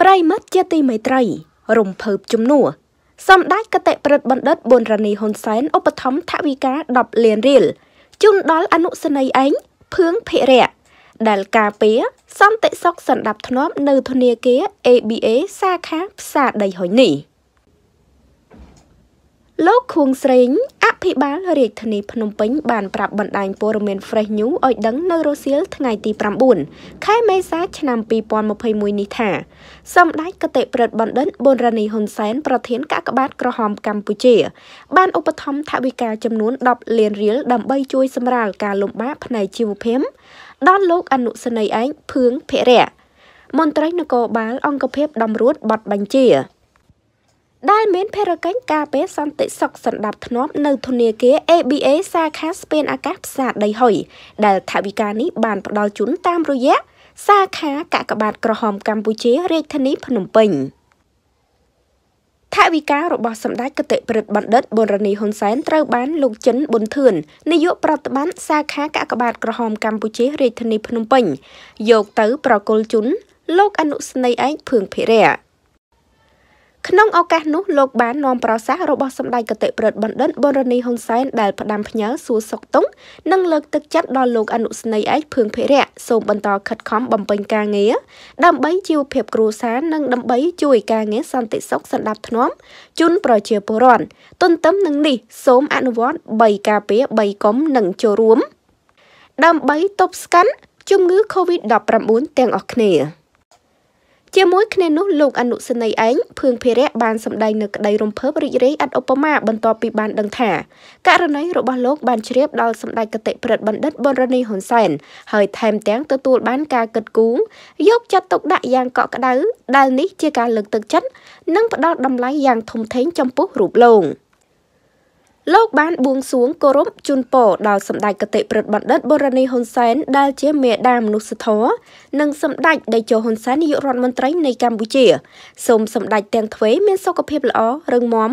ប្រិមិត្តជាទីមេត្រី រំភើបជំនួសម្ដេចកតិប្រិទ្ធបណ្ឌិតប៊ុនរនីហ៊ុនសែនឧបត្ថម្ភថវិកា10លានរៀលជូនដល់អនុសេនីយ៍ឯងភឿងភិរៈដែលការពារសន្តិសុខសណ្ដាប់ធ្នាប់នៅធនាគារ ABA សាខាផ្សារដីហុយនេះ។លោកខួងស្រេងអភិបាលរាជធានីភ្នំពេញបានប្រាប់បណ្ដាញព័ត៌មាន Fresh News ឲ្យដឹងនៅរសៀលថ្ងៃទី9ខែមេសាឆ្នាំ2021នេះថា សម្ដេចគតិប្រិទ្ធបណ្ឌិតប៊ុនរ៉ានីហ៊ុនសែនប្រធានកាកបាទក្រហមកម្ពុជាបានឧបត្ថម្ភថវិកាចំនួន10លានរៀលដើម្បី ជួយសម្រាលការលំបាកផ្នែកជីវភាពដល់លោក អនុសេនីយ៍ឯងភឿងភិរៈមន្ត្រីនគរបាល អង្គភាពតម្រួតបាត់បញ្ជាដែលមានភារកិច្ចការពារសន្តិសុខសណ្ដាប់ធ្នាប់នៅធនាគារ ABA សាខាស្ពានអាកាសផ្សារដីហុយដែលថវិកានេះបានផ្ដល់ជូនតាមរយៈសាខាកកបាទក្រហមកម្ពុជារាជធានីភ្នំពេញថវិការបស់សម្ដេចគតិប្រិទ្ធបណ្ឌិតប៊ុនរនីហ៊ុនសែនត្រូវបាន លោកចិនប៊ុនធឿននាយកប្រតិបត្តិសាខាកកបាទក្រហមកម្ពុជារាជធានីភ្នំពេញ យកទៅប្រគល់ជូនលោក អនុស្នេហ៍ឯកភឿងភិរិយាក្នុងឱកាសនោះលោកបាននាំប្រសាសន៍របស់សម្ដេចកតិប្រិទ្ធបណ្ឌិតបូរនីហ៊ុនសែនដែលផ្ដាំផ្ញើសួរសុកតុងនិងលើកទឹកចិត្តដល់លោកអនុស្នេហ៍ឯកភឿងភិរៈសូមបន្តខិតខំបំពេញការងារដើម្បីជីវភាពគ្រួសារនិងដើម្បី ជួយការងារសន្តិសុខសន្តិភាពជូនប្រជាពលរដ្ឋទន្ទឹមនឹងនេះសូមអនុវត្ត3ការពារ3កុំនិងចូលរួមដើម្បីទប់ស្កាត់ជំងឺ Covid-19 ទាំងអស់គ្នាជាមួយគ្នានោះលោកអនុសេនីយ៍ឯងភឿងភិរៈបានសម្ដែងនៅក្តីរំភើបរីករាយអត់ឧបមាបន្ទាប់ពីបានដឹងថាករណីរបស់លោកបានជ្រាបដល់សម្ដេចគតិប្រិទ្ធបណ្ឌិតបុនរនីហ៊ុនសែនហើយថែមទាំងទទួលបាន ការកិត្តគូងយកចិត្តទុកដាក់យ៉ាងកក់ក្ដៅដែលនេះ ជាការលើកទឹកចិត្តនិងផ្ដល់តម្លៃយ៉ាងធំធេងចំពោះរូបលោក។លោកបានបួងសួងគោរពជូនពរដល់សម្ដេចគតិព្រឹទ្ធបណ្ឌិតបូរនីហ៊ុនសែនដែលជាមេដាមនុស្សធម៌និងសម្ដេចតេជោហ៊ុនសែននាយករដ្ឋមន្ត្រីនៃកម្ពុជាសូមសម្ដេចទាំងទ្វេមានសុខភាពល្អរឹងមាំ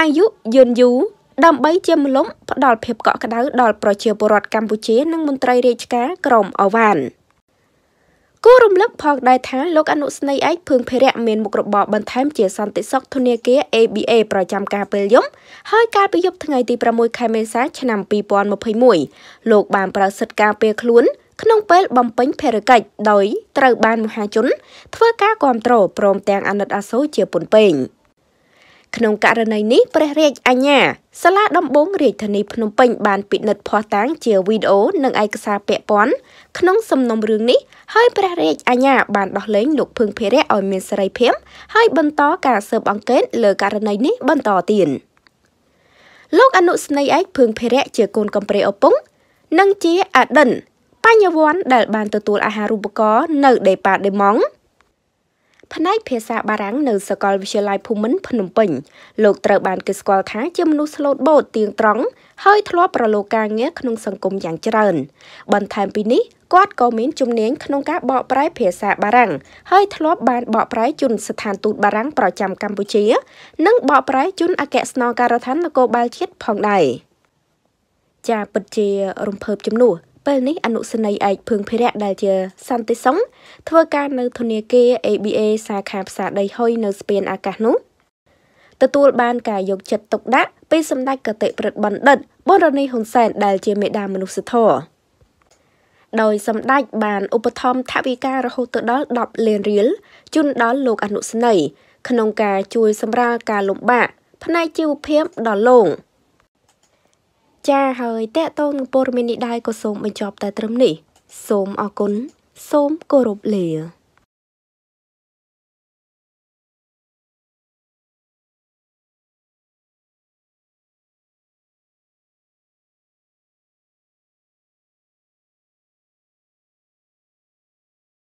អាយុយឺនយូរដើម្បីជាមលំផ្ដល់ភាពកក់ក្ដៅដល់ប្រជាពលរដ្ឋកម្ពុជានិងមន្ត្រីរាជការក្រមអវ៉ាន់។គូរំលឹកផងដែរថាលោកអនុស្នេហ៍ឯកភឿងភិរៈមានមុខរបរបន្ថែមជាសន្តិសុខធនាគារ ABA ប្រចាំការពេលយប់ហើយកាលពីយប់ថ្ងៃទី6ខែមេសា ឆ្នាំ2021លោកបាន ប្រើសិទ្ធិការពារខ្លួន ក្នុងពេលបំពេញភារកិច្ចដោយត្រូវបានមហាជន ធ្វើការគ្រប់គ្រងព្រមទាំងអាណិតអាសូរជាពន្ធពេញ។ក្នុងករណីនេះព្រះរាជអាជ្ញាសាលាដំបងរាជធានីភ្នំពេញបានពិនិត្យភស្តុតាងជាវីដេអូនិងឯកសារពាក់ព័ន្ធក្នុងសំណុំរឿងនេះហើយព្រះរាជអាជ្ញាបានដោះលែងលោកភឿងភិរិយឲ្យមានសេរីភាពហើយបន្តការស៊ើបអង្កេតលើករណីនេះបន្តទៀតលោកអនុស្នេហ៍ឯកភឿងភិរិយជាកូនកំព្រាឪពុកនិងជាអដិន បញ្ញវន្តដែលបានទទួលអាហារូបករណ៍នៅដេប៉ាដេម៉ង់ផ្នែកភាសាបារាំងនៅសាកលវិទ្យាល័យភូមិន្ទភ្នំពេញលោកត្រូវបានគេស្គាល់ថាជាមនុស្សស្លូតបូតទៀងត្រង់ហើយធ្លាប់ប្រឡូកការងារក្នុងសង្គមយ៉ាងច្រើនបន្ថែមពីនេះគាត់ក៏មានជំនាញក្នុងការបកប្រែភាសាបារាំងហើយធ្លាប់បានបកប្រែជូនស្ថានទូតបារាំងប្រចាំកម្ពុជានិងបកប្រែជូនអគ្គស្នងការដ្ឋាននគរបាលជាតិផងដែរចាពិតជារំភើបជំនួសពេលនេះអនុសេនីយ៍ឯកភឿងភិរៈដែលជាសន្តិសុងធ្វើការនៅធនាគារ ABA សាខាផ្សារដីហុយនៅស្ពានអាកាសនោះទទួលបាន ការយកចិត្តទុកដាក់ពីសម្ដេចកតិប្រិទ្ធបណ្ឌិតបរនីហ៊ុនសែនដែលជាមេដាមនុស្សធម៌ដោយសម្ដេចបានឧបត្ថម្ភថវិការហូតទៅដល់10លានរៀលជូនដល់លោក អនុស្នីក្នុងការជួយសម្រាលការលំបាកផ្នែកជីវភាពដល់លោកចាហើយតកតងនឹងព័ត៌មាននេះដែរក៏សូមបញ្ចប់តែត្រឹមនេះ សូមអរគុណសូមគោរពលា